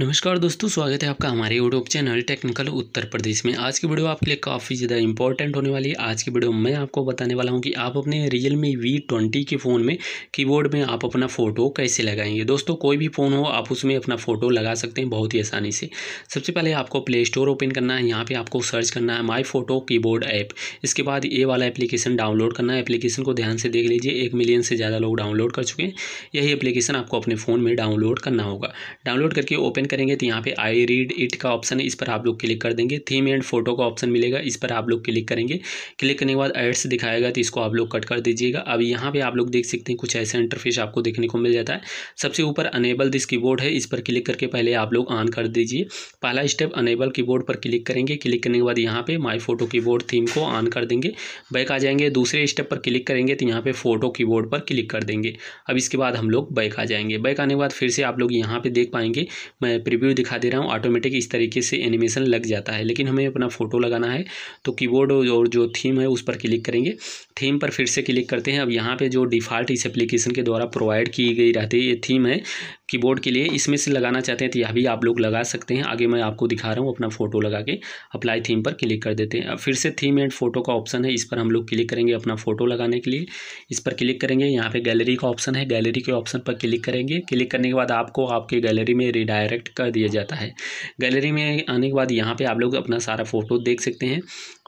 नमस्कार दोस्तों स्वागत है आपका हमारे YouTube channel technical Uttar Pradesh में आज की वीडियो आपके लिए काफ़ी ज़्यादा इंपॉर्टेंट होने वाली है आज की वीडियो मैं आपको बताने वाला हूं कि आप अपने रियल मी वी ट्वेंटी के फ़ोन में कीबोर्ड में आप अपना फ़ोटो कैसे लगाएंगे दोस्तों कोई भी फ़ोन हो आप उसमें अपना फ़ोटो लगा सकते हैं बहुत ही आसानी से सबसे पहले आपको प्ले स्टोर ओपन करना है यहाँ पर आपको सर्च करना है माई फ़ोटो कीबोर्ड ऐप इसके बाद ये वाला एप्लीकेशन डाउनलोड करना है एप्लीकेशन को ध्यान से देख लीजिए एक मिलियन से ज़्यादा लोग डाउनलोड कर चुके हैं यही एप्लीकेशन आपको अपने फ़ोन में डाउनलोड करना होगा डाउनलोड करके ओपन ओपन करेंगे तो यहाँ पे आई रीड इट का ऑप्शन है इस पर आप लोग क्लिक कर देंगे थीम एंड फोटो का ऑप्शन मिलेगा इस पर आप लोग क्लिक करेंगे क्लिक करने के बाद एड्स दिखाएगा तो इसको आप लोग कट कर दीजिएगा अब यहाँ पे आप लोग देख सकते हैं कुछ ऐसा इंटरफेस आपको देखने को मिल जाता है सबसे ऊपर अनेबल दिस की है इस पर क्लिक करके पहले आप लोग ऑन कर दीजिए पहला स्टेप अनेबल की पर क्लिक करेंगे क्लिक करने के बाद यहाँ पे माई फोटो की थीम को ऑन कर देंगे बैक आ जाएंगे दूसरे स्टेप पर क्लिक करेंगे तो यहाँ पे फोटो की पर क्लिक कर देंगे अब इसके बाद हम लोग बैक आ जाएंगे बैक आने के बाद फिर से आप लोग यहाँ पे देख पाएंगे मैं प्रीव्यू दिखा दे रहा हूँ ऑटोमेटिक इस तरीके से एनिमेशन लग जाता है लेकिन हमें अपना फ़ोटो लगाना है तो कीबोर्ड और जो थीम है उस पर क्लिक करेंगे थीम पर फिर से क्लिक करते हैं अब यहाँ पे जो डिफ़ॉल्ट इस एप्लीकेशन के द्वारा प्रोवाइड की गई रहती है ये थीम है कीबोर्ड के लिए इसमें से लगाना चाहते हैं तो यह भी आप लोग लगा सकते हैं आगे मैं आपको दिखा रहा हूँ अपना फ़ोटो लगा के अप्लाई थीम पर क्लिक कर देते हैं अब फिर से थीम एंड फोटो का ऑप्शन है इस पर हम लोग क्लिक करेंगे अपना फ़ोटो लगाने के लिए इस पर क्लिक करेंगे यहाँ पर गैलरी का ऑप्शन है गैलरी के ऑप्शन पर क्लिक करेंगे क्लिक करने के बाद आपको आपके गैलरी में रिडायरेक्ट सेलेक्ट कर दिया जाता है गैलरी में आने के बाद यहाँ पे आप लोग अपना सारा फ़ोटो देख सकते हैं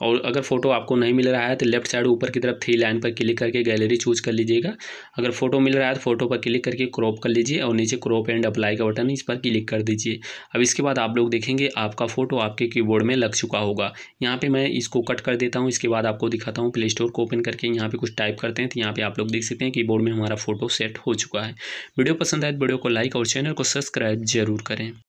और अगर फ़ोटो आपको नहीं मिल रहा है तो लेफ्ट साइड ऊपर की तरफ थ्री लाइन पर क्लिक करके गैलरी चूज कर लीजिएगा अगर फ़ोटो मिल रहा है तो फ़ोटो पर क्लिक करके क्रॉप कर लीजिए और नीचे क्रॉप एंड अप्लाई का बटन इस पर क्लिक कर दीजिए अब इसके बाद आप लोग देखेंगे आपका फ़ोटो आपके कीबोर्ड में लग चुका होगा यहाँ पर मैं इसको कट कर देता हूँ इसके बाद आपको दिखाता हूँ प्ले स्टोर को ओपन करके यहाँ पर कुछ टाइप करते हैं तो यहाँ पर आप लोग देख सकते हैं कीबोर्ड में हमारा फ़ोटो सेट हो चुका है वीडियो पसंद आए तो वीडियो को लाइक और चैनल को सब्सक्राइब जरूर करें padre